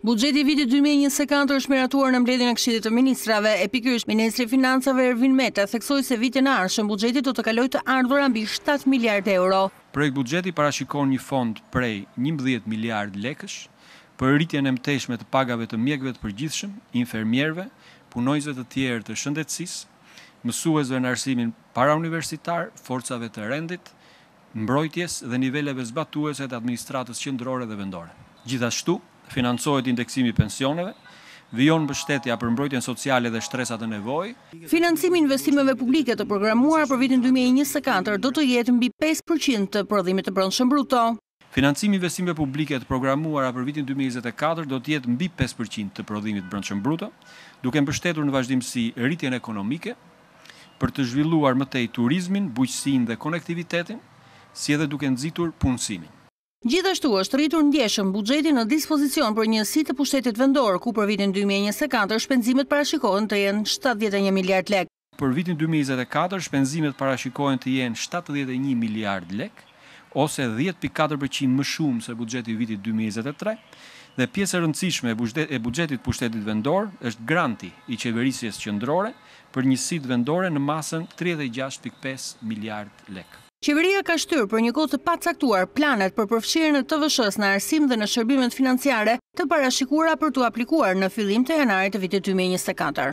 Bugjeti viti 2024 është miratuar në mbledin e kshidit të ministrave, e pikrysh Ministri Financave Ervin Meta theksoj se vitin arshën bugjeti të të kaloj të ardhur ambi 7 miljard euro. Projekt bugjeti parashikon një fond prej 11 miliard lekësh, për rritjen e mteshme të pagave të mjekve të përgjithshëm, infermierve, punojzve të tjerë të shëndetsis, mësuesve në arsimin parauniversitar, forcave të rendit, mbrojtjes dhe niveleve zbatuese të administratës qëndrore dhe vendore. Gjithashtu, financohet indeksimi pensioneve, vion për shtetja për mbrojtjen sociale dhe shtresat e nevoj. Financimi investimeve publike të programuar për vitin 2024 do të jetë mbi 5% të prodhimit të brëndshëm bruto. Financimi investimeve publike të programuar për vitin 2024 do të jetë mbi 5% të prodhimit të brëndshëm bruto, duke mbështetur në vazhdim si rritjen ekonomike, për të zhvilluar mëtej turizmin, buqësin dhe konektivitetin, si edhe duke nëzitur punësimin. Gjithashtu është rritur ndjeshëm bugjeti në dispozicion për njësi të pushtetit vendorë, ku për vitin 2024 shpenzimet parashikohen të jenë 71 miliard lek. Për vitin 2024 shpenzimet parashikohen të jenë 71 miliard lek, ose 10.4% më shumë se bugjeti vitit 2023, dhe pjesë rëndësishme e bugjetit pushtetit vendorë është granti i qeverisjes qëndrore për njësit vendore në masën 36.5 miliard lekë. Qeveria ka shtyrë për një kohë të pacaktuar planet për përfshirë në të vëshës në arsim dhe në shërbimet financiare të parashikura për të aplikuar në fillim të janarit të vitit 2024.